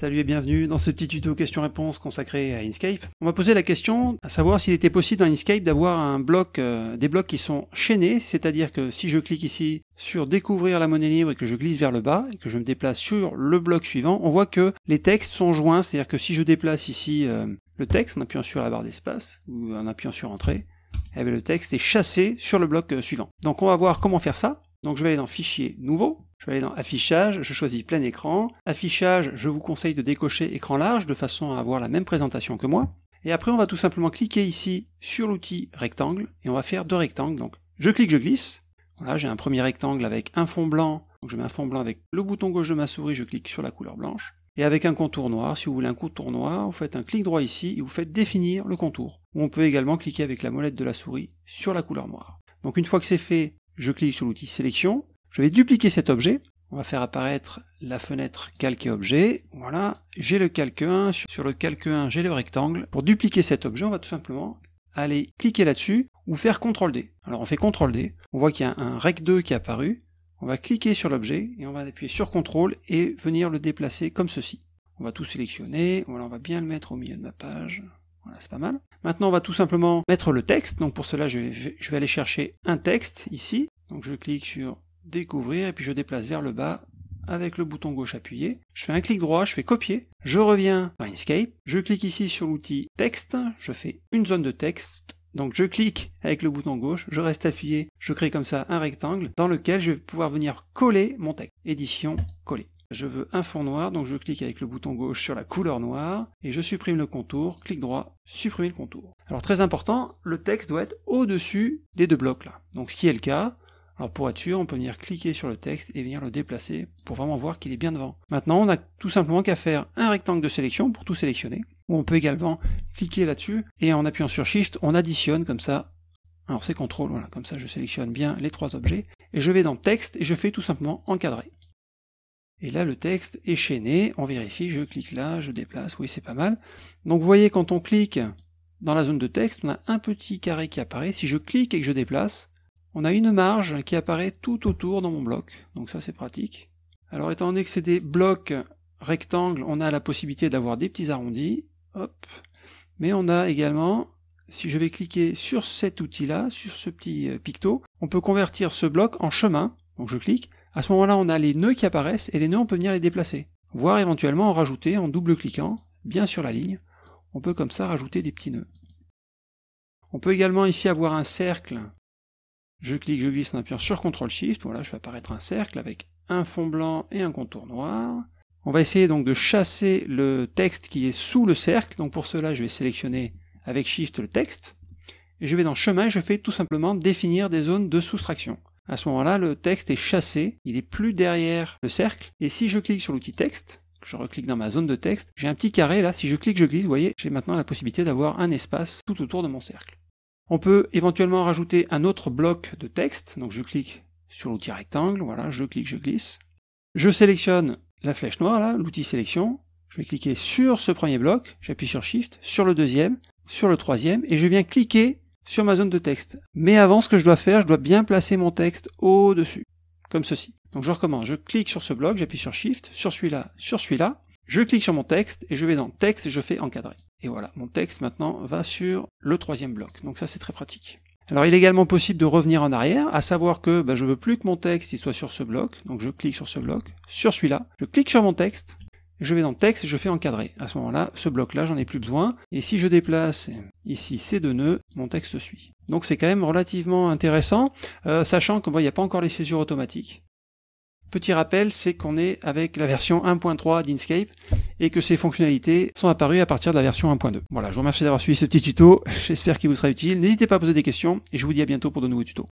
Salut et bienvenue dans ce petit tuto questions-réponses consacré à Inkscape. On m'a posé la question à savoir s'il était possible dans Inkscape d'avoir un bloc, euh, des blocs qui sont chaînés, c'est-à-dire que si je clique ici sur découvrir la monnaie libre et que je glisse vers le bas et que je me déplace sur le bloc suivant, on voit que les textes sont joints, c'est-à-dire que si je déplace ici euh, le texte en appuyant sur la barre d'espace ou en appuyant sur entrée, eh ben, le texte est chassé sur le bloc euh, suivant. Donc on va voir comment faire ça. Donc je vais aller dans fichier nouveau, vais aller dans affichage, je choisis plein écran. Affichage, je vous conseille de décocher écran large de façon à avoir la même présentation que moi. Et après, on va tout simplement cliquer ici sur l'outil rectangle et on va faire deux rectangles. Donc, je clique, je glisse. Voilà, j'ai un premier rectangle avec un fond blanc. Donc, je mets un fond blanc avec le bouton gauche de ma souris, je clique sur la couleur blanche. Et avec un contour noir, si vous voulez un contour noir, vous faites un clic droit ici et vous faites définir le contour. On peut également cliquer avec la molette de la souris sur la couleur noire. Donc une fois que c'est fait, je clique sur l'outil sélection, je vais dupliquer cet objet. On va faire apparaître la fenêtre calque objet. Voilà, j'ai le calque 1. Sur le calque 1, j'ai le rectangle. Pour dupliquer cet objet, on va tout simplement aller cliquer là-dessus ou faire CTRL D. Alors on fait CTRL D, on voit qu'il y a un rec 2 qui est apparu. On va cliquer sur l'objet et on va appuyer sur CTRL et venir le déplacer comme ceci. On va tout sélectionner, voilà, on va bien le mettre au milieu de ma page. Voilà, c'est pas mal. Maintenant, on va tout simplement mettre le texte. Donc pour cela, je vais, je vais aller chercher un texte ici. Donc je clique sur découvrir, et puis je déplace vers le bas avec le bouton gauche appuyé. Je fais un clic droit, je fais copier, je reviens dans Inkscape, je clique ici sur l'outil texte, je fais une zone de texte, donc je clique avec le bouton gauche, je reste appuyé, je crée comme ça un rectangle dans lequel je vais pouvoir venir coller mon texte. Édition, coller. Je veux un fond noir, donc je clique avec le bouton gauche sur la couleur noire et je supprime le contour, clic droit, supprimer le contour. Alors très important, le texte doit être au-dessus des deux blocs là. Donc ce qui est le cas, alors pour être sûr, on peut venir cliquer sur le texte et venir le déplacer pour vraiment voir qu'il est bien devant. Maintenant, on n'a tout simplement qu'à faire un rectangle de sélection pour tout sélectionner. Ou on peut également cliquer là-dessus et en appuyant sur Shift, on additionne comme ça. Alors c'est CTRL, voilà, comme ça je sélectionne bien les trois objets. Et je vais dans texte et je fais tout simplement encadrer. Et là, le texte est chaîné, on vérifie, je clique là, je déplace, oui, c'est pas mal. Donc vous voyez, quand on clique dans la zone de texte, on a un petit carré qui apparaît. Si je clique et que je déplace, on a une marge qui apparaît tout autour dans mon bloc, donc ça c'est pratique. Alors étant donné que c'est des blocs rectangles, on a la possibilité d'avoir des petits arrondis, hop, mais on a également, si je vais cliquer sur cet outil-là, sur ce petit euh, picto, on peut convertir ce bloc en chemin, donc je clique, à ce moment-là on a les nœuds qui apparaissent, et les nœuds on peut venir les déplacer, voire éventuellement en rajouter en double-cliquant, bien sur la ligne, on peut comme ça rajouter des petits nœuds. On peut également ici avoir un cercle je clique, je glisse en appuyant sur CTRL SHIFT, voilà, je vais apparaître un cercle avec un fond blanc et un contour noir. On va essayer donc de chasser le texte qui est sous le cercle, donc pour cela je vais sélectionner avec SHIFT le texte, je vais dans chemin, je fais tout simplement définir des zones de soustraction. À ce moment-là, le texte est chassé, il n'est plus derrière le cercle, et si je clique sur l'outil texte, je reclique dans ma zone de texte, j'ai un petit carré là, si je clique, je glisse, vous voyez, j'ai maintenant la possibilité d'avoir un espace tout autour de mon cercle. On peut éventuellement rajouter un autre bloc de texte, donc je clique sur l'outil rectangle, voilà, je clique, je glisse. Je sélectionne la flèche noire, là, l'outil sélection, je vais cliquer sur ce premier bloc, j'appuie sur Shift, sur le deuxième, sur le troisième, et je viens cliquer sur ma zone de texte. Mais avant, ce que je dois faire, je dois bien placer mon texte au-dessus, comme ceci. Donc je recommence, je clique sur ce bloc, j'appuie sur Shift, sur celui-là, sur celui-là, je clique sur mon texte et je vais dans texte et je fais encadrer. Et voilà, mon texte maintenant va sur le troisième bloc. Donc ça c'est très pratique. Alors il est également possible de revenir en arrière, à savoir que ben, je veux plus que mon texte il soit sur ce bloc, donc je clique sur ce bloc, sur celui-là, je clique sur mon texte, je vais dans texte et je fais encadrer. À ce moment-là, ce bloc-là, j'en ai plus besoin. Et si je déplace ici ces deux nœuds, mon texte suit. Donc c'est quand même relativement intéressant, euh, sachant que il n'y a pas encore les césures automatiques. Petit rappel, c'est qu'on est avec la version 1.3 d'Inkscape et que ces fonctionnalités sont apparues à partir de la version 1.2. Voilà, je vous remercie d'avoir suivi ce petit tuto, j'espère qu'il vous sera utile. N'hésitez pas à poser des questions et je vous dis à bientôt pour de nouveaux tutos.